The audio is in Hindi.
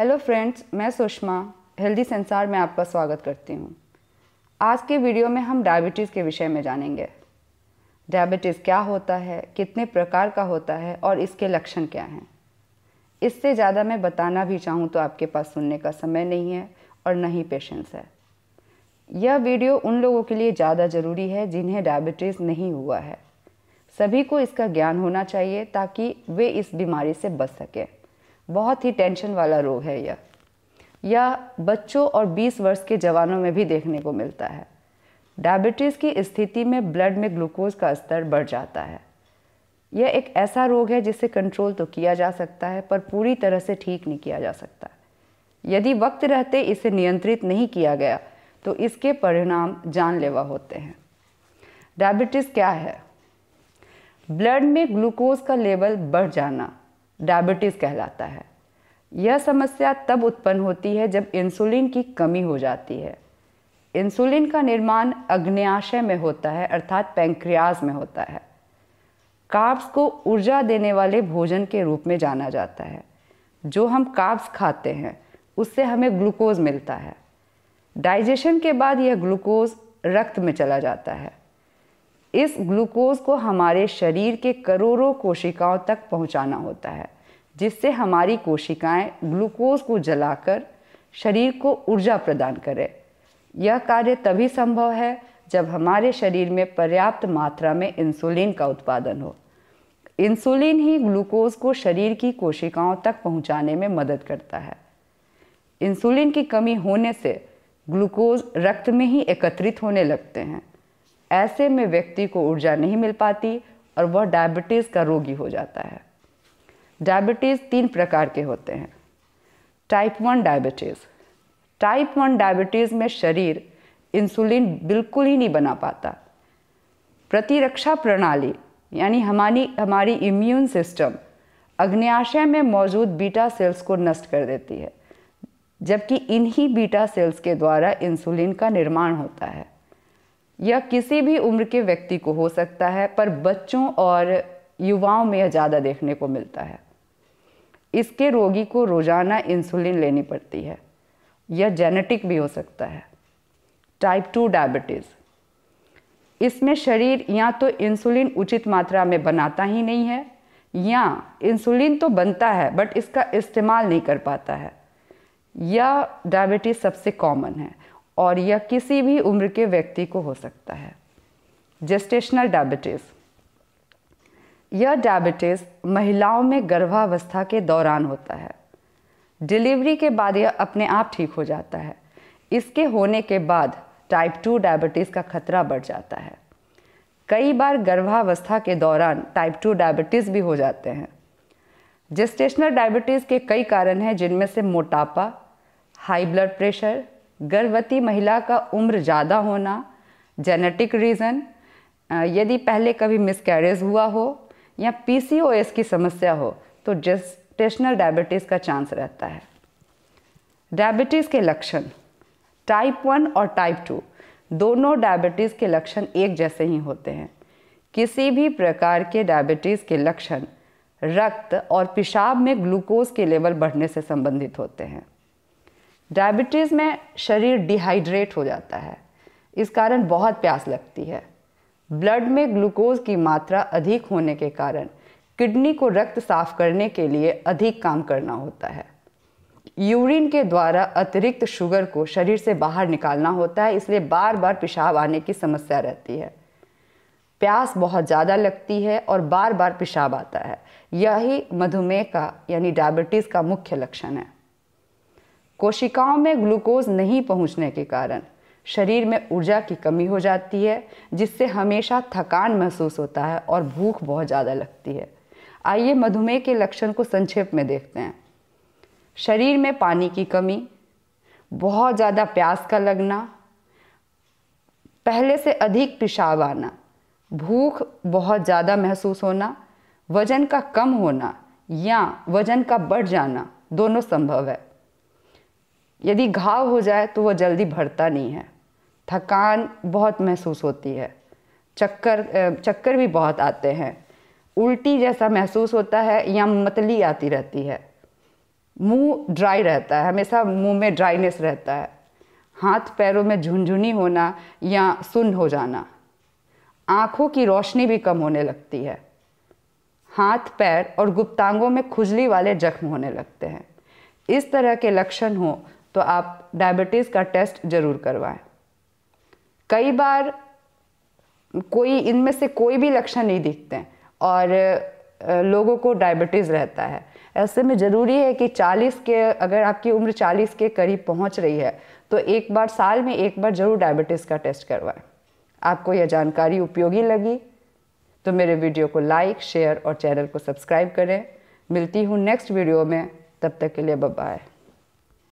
हेलो फ्रेंड्स मैं सुषमा हेल्दी संसार में आपका स्वागत करती हूँ आज के वीडियो में हम डायबिटीज़ के विषय में जानेंगे डायबिटीज़ क्या होता है कितने प्रकार का होता है और इसके लक्षण क्या हैं इससे ज़्यादा मैं बताना भी चाहूँ तो आपके पास सुनने का समय नहीं है और न ही पेशेंस है यह वीडियो उन लोगों के लिए ज़्यादा ज़रूरी है जिन्हें डायबिटीज़ नहीं हुआ है सभी को इसका ज्ञान होना चाहिए ताकि वे इस बीमारी से बच सकें बहुत ही टेंशन वाला रोग है यह यह बच्चों और 20 वर्ष के जवानों में भी देखने को मिलता है डायबिटीज़ की स्थिति में ब्लड में ग्लूकोज का स्तर बढ़ जाता है यह एक ऐसा रोग है जिसे कंट्रोल तो किया जा सकता है पर पूरी तरह से ठीक नहीं किया जा सकता यदि वक्त रहते इसे नियंत्रित नहीं किया गया तो इसके परिणाम जानलेवा होते हैं डायबिटीज़ क्या है ब्लड में ग्लूकोज का लेवल बढ़ जाना डायबिटीज़ कहलाता है यह समस्या तब उत्पन्न होती है जब इंसुलिन की कमी हो जाती है इंसुलिन का निर्माण अग्न्याशय में होता है अर्थात पैंक्रियाज में होता है काब्स को ऊर्जा देने वाले भोजन के रूप में जाना जाता है जो हम काब्स खाते हैं उससे हमें ग्लूकोज मिलता है डाइजेशन के बाद यह ग्लूकोज रक्त में चला जाता है इस ग्लूकोज को हमारे शरीर के करोड़ों कोशिकाओं तक पहुंचाना होता है जिससे हमारी कोशिकाएं ग्लूकोज को जलाकर शरीर को ऊर्जा प्रदान करें यह कार्य तभी संभव है जब हमारे शरीर में पर्याप्त मात्रा में इंसुलिन का उत्पादन हो इंसुलिन ही ग्लूकोज को शरीर की कोशिकाओं तक पहुंचाने में मदद करता है इंसुलिन की कमी होने से ग्लूकोज रक्त में ही एकत्रित होने लगते हैं ऐसे में व्यक्ति को ऊर्जा नहीं मिल पाती और वह डायबिटीज़ का रोगी हो जाता है डायबिटीज़ तीन प्रकार के होते हैं type one diabetes type one diabetes में शरीर इंसुलिन बिल्कुल ही नहीं बना पाता प्रतिरक्षा प्रणाली यानी हमारी हमारी इम्यून सिस्टम अग्नियाशय में मौजूद बीटा सेल्स को नष्ट कर देती है जबकि इन्हीं बीटा सेल्स के द्वारा इंसुलिन का निर्माण होता है यह किसी भी उम्र के व्यक्ति को हो सकता है पर बच्चों और युवाओं में यह ज़्यादा देखने को मिलता है इसके रोगी को रोज़ाना इंसुलिन लेनी पड़ती है यह जेनेटिक भी हो सकता है टाइप टू डायबिटीज़ इसमें शरीर या तो इंसुलिन उचित मात्रा में बनाता ही नहीं है या इंसुलिन तो बनता है बट इसका इस्तेमाल नहीं कर पाता है यह डायबिटीज़ सबसे कॉमन है और यह किसी भी उम्र के व्यक्ति को हो सकता है जेस्टेशनल डायबिटीज़ यह डायबिटीज़ महिलाओं में गर्भावस्था के दौरान होता है डिलीवरी के बाद यह अपने आप ठीक हो जाता है इसके होने के बाद टाइप टू डायबिटीज़ का खतरा बढ़ जाता है कई बार गर्भावस्था के दौरान टाइप टू डायबिटीज़ भी हो जाते हैं जेस्टेशनल डायबिटीज़ के कई कारण हैं जिनमें से मोटापा हाई ब्लड प्रेशर गर्भवती महिला का उम्र ज़्यादा होना जेनेटिक रीज़न यदि पहले कभी मिसकैरेज हुआ हो या पीसीओएस की समस्या हो तो जेस्टेशनल डायबिटीज़ का चांस रहता है डायबिटीज़ के लक्षण टाइप वन और टाइप टू दोनों डायबिटीज़ के लक्षण एक जैसे ही होते हैं किसी भी प्रकार के डायबिटीज़ के लक्षण रक्त और पेशाब में ग्लूकोज के लेवल बढ़ने से संबंधित होते हैं डायबिटीज़ में शरीर डिहाइड्रेट हो जाता है इस कारण बहुत प्यास लगती है ब्लड में ग्लूकोज की मात्रा अधिक होने के कारण किडनी को रक्त साफ करने के लिए अधिक काम करना होता है यूरिन के द्वारा अतिरिक्त शुगर को शरीर से बाहर निकालना होता है इसलिए बार बार पेशाब आने की समस्या रहती है प्यास बहुत ज़्यादा लगती है और बार बार पेशाब आता है यही मधुमेह का यानी डायबिटीज़ का मुख्य लक्षण है कोशिकाओं में ग्लूकोज नहीं पहुंचने के कारण शरीर में ऊर्जा की कमी हो जाती है जिससे हमेशा थकान महसूस होता है और भूख बहुत ज़्यादा लगती है आइए मधुमेह के लक्षण को संक्षेप में देखते हैं शरीर में पानी की कमी बहुत ज़्यादा प्यास का लगना पहले से अधिक पेशाब आना भूख बहुत ज़्यादा महसूस होना वजन का कम होना या वजन का बढ़ जाना दोनों संभव है यदि घाव हो जाए तो वह जल्दी भरता नहीं है थकान बहुत महसूस होती है चक्कर चक्कर भी बहुत आते हैं उल्टी जैसा महसूस होता है या मतली आती रहती है मुंह ड्राई रहता है हमेशा मुंह में ड्राइनेस रहता है हाथ पैरों में झुनझुनी होना या सुन हो जाना आँखों की रोशनी भी कम होने लगती है हाथ पैर और गुप्तांगों में खुजली वाले जख्म होने लगते हैं इस तरह के लक्षण हो तो आप डायबिटीज़ का टेस्ट ज़रूर करवाएं कई बार कोई इनमें से कोई भी लक्षण नहीं दिखते और लोगों को डायबिटीज़ रहता है ऐसे में ज़रूरी है कि 40 के अगर आपकी उम्र 40 के करीब पहुंच रही है तो एक बार साल में एक बार ज़रूर डायबिटीज़ का टेस्ट करवाएं आपको यह जानकारी उपयोगी लगी तो मेरे वीडियो को लाइक शेयर और चैनल को सब्सक्राइब करें मिलती हूँ नेक्स्ट वीडियो में तब तक के लिए बाय